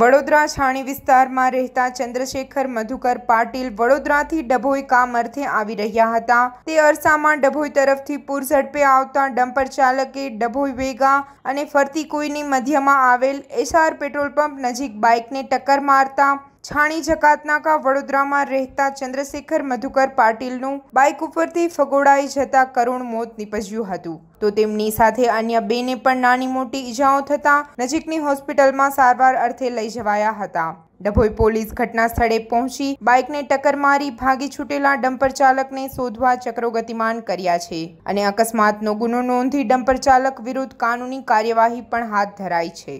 વડોદરા છાણી વિસ્તારમાં રહેતા ચંદ્રશેખર મધુકર પાટીલ વડોદરાથી ડભોઈ કામ અર્થે આવી રહ્યા હતા તે અરસામાં ડભોઈ તરફથી પૂરઝડપે આવતા ડમ્પર ચાલકે ડભોઈ વેગા અને ફરતી કોઈની મધ્યમાં આવેલ એસઆર પેટ્રોલ પંપ નજીક બાઇકને ટક્કર મારતા છાણી જકાતનાકા વડોદરામાં રહેતા ચંદ્રશેખર મધુકર પાટીલનું બાઇક ઉપરથી ફગોડાઈ જતા કરુણ મોત નીપજ્યું હતું તો તેમની સાથે અન્ય બેને પણ નાની મોટી ઈજાઓ થતાં નજીકની હોસ્પિટલમાં સારવાર અર્થે લઈ જવાયા હતા ડભોઈ પોલીસ ઘટના સ્થળે પહોંચી બાઇકને ટક્કર મારી ભાગી છૂટેલા ડમ્પર ચાલકને શોધવા ચક્રો ગતિમાન કર્યા છે અને અકસ્માતનો ગુનો નોંધી ડમ્પર ચાલક વિરુદ્ધ કાનૂની કાર્યવાહી પણ હાથ ધરાઈ છે